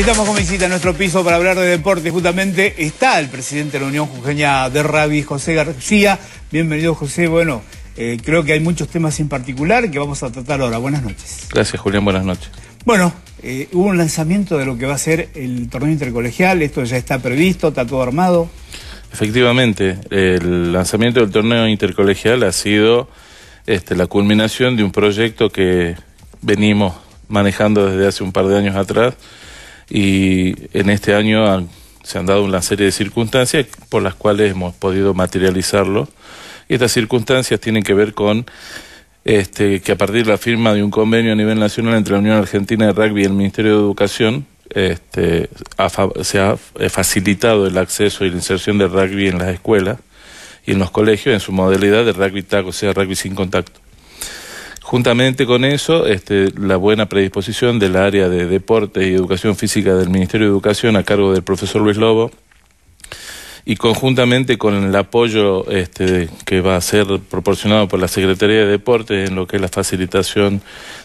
estamos con visita a nuestro piso para hablar de deporte. Justamente está el presidente de la Unión Jujeña de Rabis, José García. Bienvenido, José. Bueno, eh, creo que hay muchos temas en particular que vamos a tratar ahora. Buenas noches. Gracias, Julián. Buenas noches. Bueno, eh, hubo un lanzamiento de lo que va a ser el torneo intercolegial. Esto ya está previsto, está todo armado. Efectivamente, el lanzamiento del torneo intercolegial ha sido este, la culminación de un proyecto que venimos manejando desde hace un par de años atrás y en este año se han dado una serie de circunstancias por las cuales hemos podido materializarlo. Y estas circunstancias tienen que ver con este, que a partir de la firma de un convenio a nivel nacional entre la Unión Argentina de Rugby y el Ministerio de Educación, este, se ha eh, facilitado el acceso y la inserción de rugby en las escuelas y en los colegios en su modalidad de rugby tag, o sea, rugby sin contacto. Juntamente con eso, este, la buena predisposición del área de deporte y educación física del Ministerio de Educación a cargo del profesor Luis Lobo y conjuntamente con el apoyo este, que va a ser proporcionado por la Secretaría de Deportes en lo que es la facilitación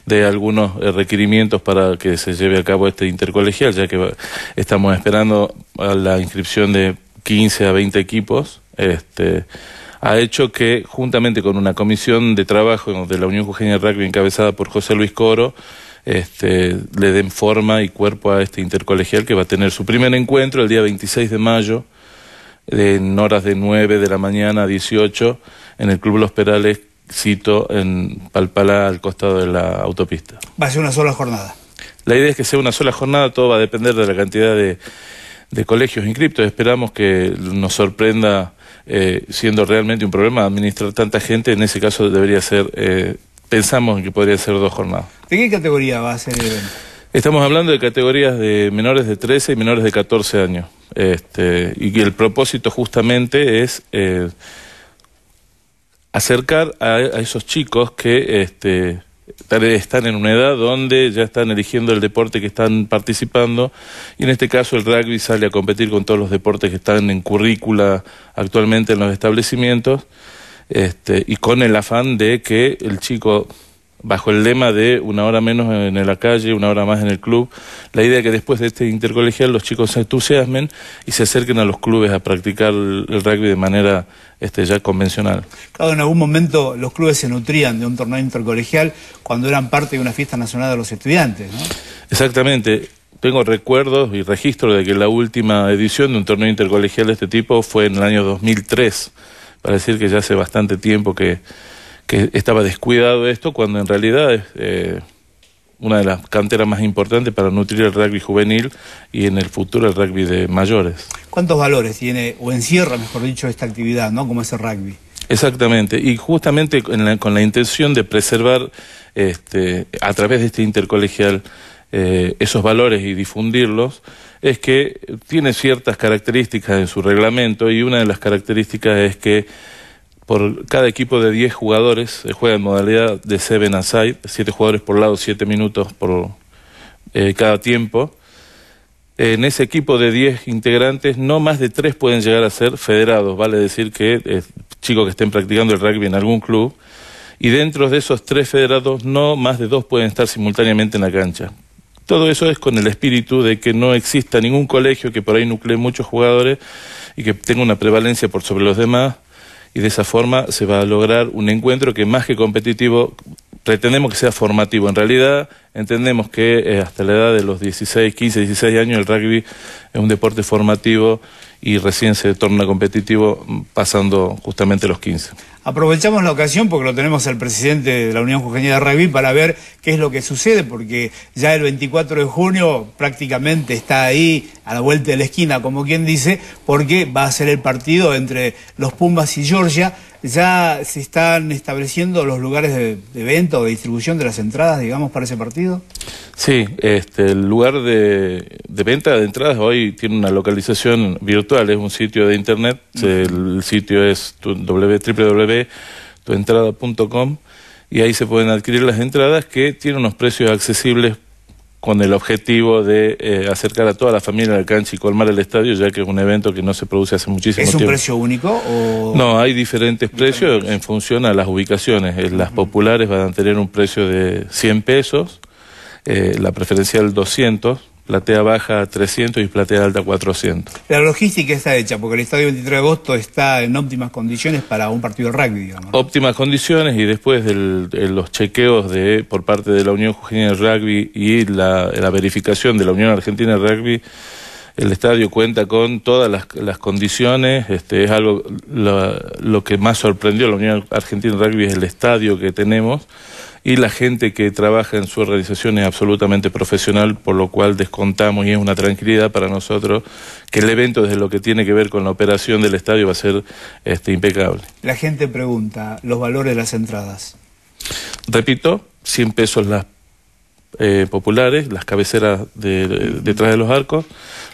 de algunos eh, requerimientos para que se lleve a cabo este intercolegial, ya que estamos esperando la inscripción de 15 a 20 equipos. Este, ha hecho que, juntamente con una comisión de trabajo de la Unión Jujeña Rugby encabezada por José Luis Coro, este, le den forma y cuerpo a este intercolegial que va a tener su primer encuentro el día 26 de mayo, en horas de 9 de la mañana a 18, en el Club Los Perales, cito, en Palpalá, al costado de la autopista. Va a ser una sola jornada. La idea es que sea una sola jornada, todo va a depender de la cantidad de, de colegios inscriptos. Esperamos que nos sorprenda eh, siendo realmente un problema administrar tanta gente, en ese caso debería ser, eh, pensamos que podría ser dos jornadas. ¿De qué categoría va a ser el evento? Estamos hablando de categorías de menores de 13 y menores de 14 años. Este, y el propósito justamente es eh, acercar a, a, esos chicos que este, están en una edad donde ya están eligiendo el deporte que están participando y en este caso el rugby sale a competir con todos los deportes que están en currícula actualmente en los establecimientos este, y con el afán de que el chico bajo el lema de una hora menos en la calle, una hora más en el club, la idea que después de este intercolegial los chicos se entusiasmen y se acerquen a los clubes a practicar el rugby de manera este, ya convencional. Claro, en algún momento los clubes se nutrían de un torneo intercolegial cuando eran parte de una fiesta nacional de los estudiantes, ¿no? Exactamente. Tengo recuerdos y registro de que la última edición de un torneo intercolegial de este tipo fue en el año 2003, para decir que ya hace bastante tiempo que que estaba descuidado esto cuando en realidad es eh, una de las canteras más importantes para nutrir el rugby juvenil y en el futuro el rugby de mayores. ¿Cuántos valores tiene o encierra, mejor dicho, esta actividad, ¿no? como es el rugby? Exactamente, y justamente con la, intención de preservar este, a través de este intercolegial eh, esos valores y difundirlos, es que tiene ciertas características en su reglamento y una de las características es que por cada equipo de 10 jugadores. Se eh, juega en modalidad de 7 a side 7 jugadores por lado, 7 minutos por eh, cada tiempo. En ese equipo de 10 integrantes, no más de 3 pueden llegar a ser federados, vale decir que eh, chicos que estén practicando el rugby en algún club. Y dentro de esos 3 federados, no más de 2 pueden estar simultáneamente en la cancha. Todo eso es con el espíritu de que no exista ningún colegio que por ahí nuclee muchos jugadores y que tenga una prevalencia por sobre los demás, y de esa forma se va a lograr un encuentro que más que competitivo pretendemos que sea formativo. En realidad entendemos que eh, hasta la edad de los 16, 15, 16 años el rugby es un deporte formativo y recién se torna competitivo mm, pasando justamente los 15. Aprovechamos la ocasión porque lo tenemos al presidente de la Unión Jujeña de Rugby para ver qué es lo que sucede, porque ya el 24 de junio prácticamente está ahí a la vuelta de la esquina, como quien dice, porque va a ser el partido entre los Pumbas y Georgia. ¿Ya se están estableciendo los lugares de, evento, o de distribución de las entradas, digamos, para ese partido? Sí, este, el lugar de, venta de entradas hoy tiene una localización virtual, es un sitio de internet, el, sitio es www.tuentrada.com y ahí se pueden adquirir las entradas que tienen unos precios accesibles con el objetivo de eh, acercar a toda la familia al cancha y colmar el estadio, ya que es un evento que no se produce hace muchísimo tiempo. ¿Es un precio único? O... No, hay diferentes precios en función a las ubicaciones. Las populares van a tener un precio de 100 pesos, eh, la preferencial 200, platea baja 300 y platea alta 400. La logística está hecha porque el estadio 23 de agosto está en óptimas condiciones para un partido de rugby, Óptimas condiciones y después de eh, los chequeos de por parte de la Unión Argentina de Rugby y la, la verificación de la Unión Argentina de Rugby el estadio cuenta con todas las, condiciones, este, es algo lo, que más sorprendió a la Unión Argentina de Rugby es el estadio que tenemos y la gente que trabaja en su organización es absolutamente profesional, por lo cual descontamos y es una tranquilidad para nosotros que el evento desde lo que tiene que ver con la operación del estadio va a ser este, impecable. La gente pregunta los valores de las entradas. Repito, 100 pesos las eh, populares, las cabeceras detrás de los arcos,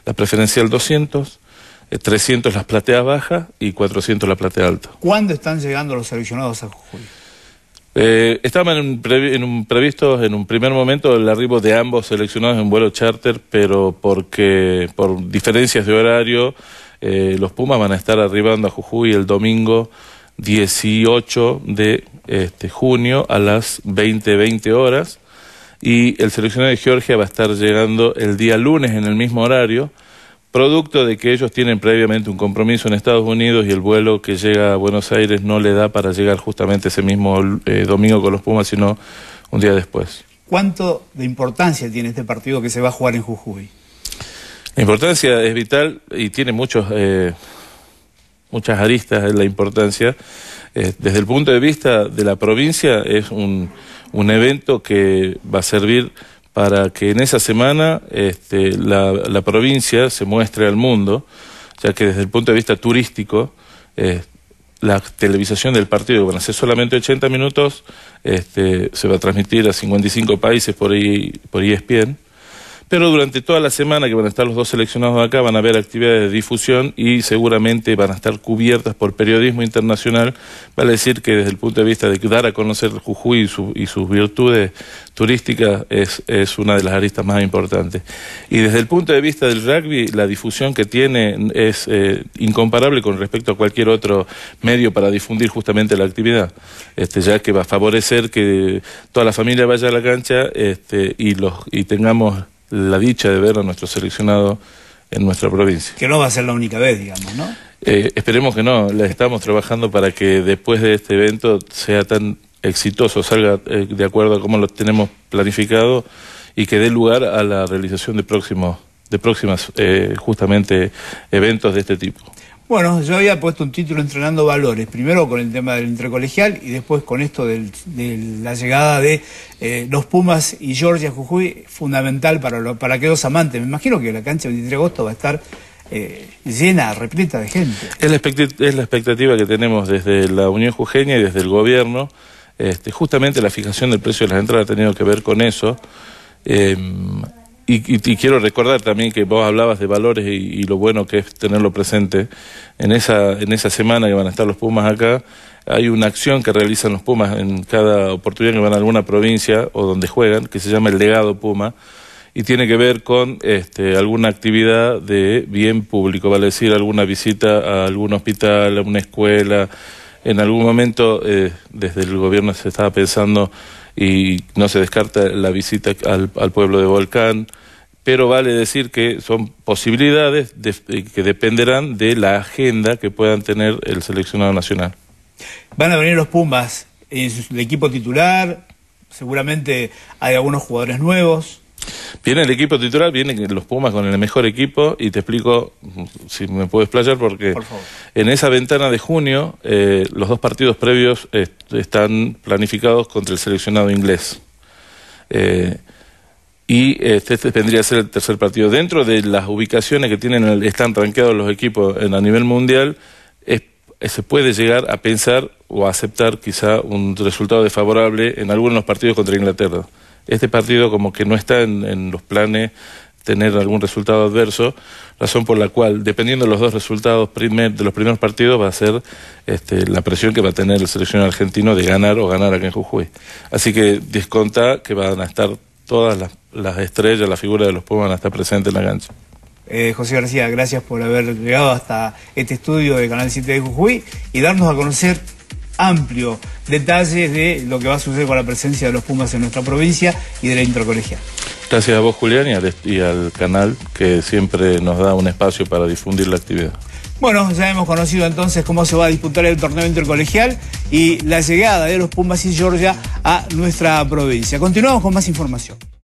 la preferencial 200, 300 eh, las plateas bajas y 400 la platea alta. ¿Cuándo están llegando los seleccionados a Jujuy? Eh, estaban en en un previsto en un primer momento el arribo de ambos seleccionados en vuelo charter, pero porque por diferencias de horario los Pumas van a estar arribando a Jujuy el domingo 18 de este, junio a las 20-20 horas y el seleccionado de Georgia va a estar llegando el día lunes en el mismo horario, producto de que ellos tienen previamente un compromiso en Estados Unidos y el vuelo que llega a Buenos Aires no le da para llegar justamente ese mismo eh, domingo con los Pumas, sino un día después. ¿Cuánto de importancia tiene este partido que se va a jugar en Jujuy? La importancia es vital y tiene muchos... Eh, muchas aristas en la importancia. Eh, desde el punto de vista de la provincia es un, un evento que va a servir para que en esa semana este, la, la, provincia se muestre al mundo, ya que desde el punto de vista turístico, eh, la televisación del partido van a ser solamente 80 minutos, este, se va a transmitir a 55 países por, y por ESPN. Pero durante toda la semana que van a estar los dos seleccionados acá, van a haber actividades de difusión y seguramente van a estar cubiertas por periodismo internacional. Vale decir que desde el punto de vista de dar a conocer Jujuy y, sus virtudes turísticas es, una de las aristas más importantes. Y desde el punto de vista del rugby, la difusión que tiene es eh, incomparable con respecto a cualquier otro medio para difundir justamente la actividad, este, ya que va a favorecer que toda la familia vaya a la cancha este, y, los, y tengamos la dicha de ver a nuestro seleccionado en nuestra provincia. Que no va a ser la única vez, digamos, ¿no? Eh, esperemos que no, la estamos trabajando para que después de este evento sea tan exitoso, salga eh, de acuerdo a cómo lo tenemos planificado y que dé lugar a la realización de próximos de próximas eh, justamente eventos de este tipo. Bueno, yo había puesto un título entrenando valores, primero con el tema del entrecolegial y después con esto de la llegada de eh, los Pumas y Georgia Jujuy, fundamental para, lo, para aquellos amantes. Me imagino que la cancha 23 de agosto va a estar eh, llena, repleta de gente. Es la, expectativa que tenemos desde la Unión Jujeña y desde el gobierno. Este, justamente la fijación del precio de las entradas ha tenido que ver con eso. Em, y, quiero recordar también que vos hablabas de valores y, lo bueno que es tenerlo presente. En esa, en esa semana que van a estar los Pumas acá, hay una acción que realizan los Pumas en cada oportunidad que van a alguna provincia o donde juegan, que se llama el legado Puma, y tiene que ver con este, alguna actividad de bien público, vale decir, alguna visita a algún hospital, a una escuela. En algún momento, eh, desde el gobierno se estaba pensando y no se descarta la visita al, al pueblo de Volcán pero vale decir que son posibilidades que dependerán de la agenda que puedan tener el seleccionado nacional. Van a venir los Pumas, en el equipo titular, seguramente hay algunos jugadores nuevos. Viene el equipo titular, vienen los Pumas con el mejor equipo y te explico si me puedes playar, porque en esa ventana de junio eh, los dos partidos previos eh, están planificados contra el seleccionado inglés. Eh, y este, este, vendría a ser el tercer partido. Dentro de las ubicaciones que tienen están tranqueados los equipos en, a nivel mundial, eh, se puede llegar a pensar o a aceptar quizá un resultado desfavorable en algunos partidos contra Inglaterra. Este partido como que no está en, los planes tener algún resultado adverso, razón por la cual, dependiendo de los dos resultados de los primeros partidos, va a ser este, la presión que va a tener el seleccionado argentino de ganar o ganar aquí en Jujuy. Así que desconta que van a estar todas las las estrellas, la figura de los Pumas está presente en la cancha. Eh, José García, gracias por haber llegado hasta este estudio de Canal 7 de Jujuy y darnos a conocer amplio detalles de lo que va a suceder con la presencia de los Pumas en nuestra provincia y de la Intercolegial. Gracias a vos, Julián, y al, y al canal que siempre nos da un espacio para difundir la actividad. Bueno, ya hemos conocido entonces cómo se va a disputar el torneo intercolegial y la llegada de los Pumas y Georgia a nuestra provincia. Continuamos con más información.